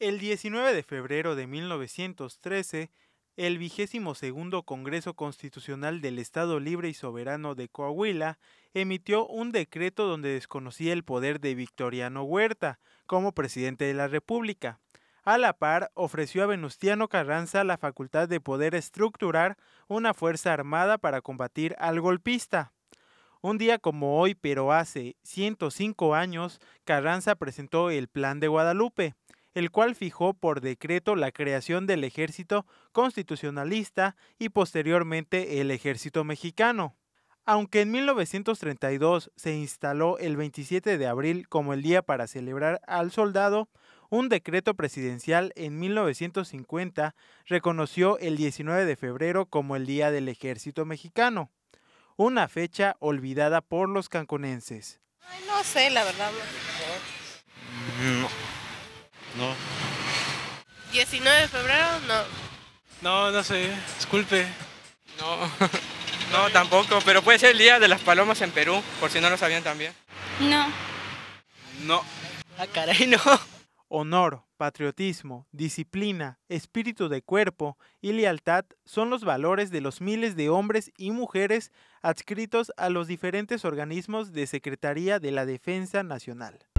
El 19 de febrero de 1913, el vigésimo segundo Congreso Constitucional del Estado Libre y Soberano de Coahuila emitió un decreto donde desconocía el poder de Victoriano Huerta como presidente de la República. A la par, ofreció a Venustiano Carranza la facultad de poder estructurar una fuerza armada para combatir al golpista. Un día como hoy, pero hace 105 años, Carranza presentó el Plan de Guadalupe, el cual fijó por decreto la creación del ejército constitucionalista y posteriormente el ejército mexicano. Aunque en 1932 se instaló el 27 de abril como el día para celebrar al soldado, un decreto presidencial en 1950 reconoció el 19 de febrero como el Día del Ejército Mexicano, una fecha olvidada por los canconenses. no sé, la verdad. No. 19 de febrero? No. No, no sé, disculpe. No. no, tampoco, pero puede ser el Día de las Palomas en Perú, por si no lo sabían también. No. No. Ah, caray, no. Honor, patriotismo, disciplina, espíritu de cuerpo y lealtad son los valores de los miles de hombres y mujeres adscritos a los diferentes organismos de Secretaría de la Defensa Nacional.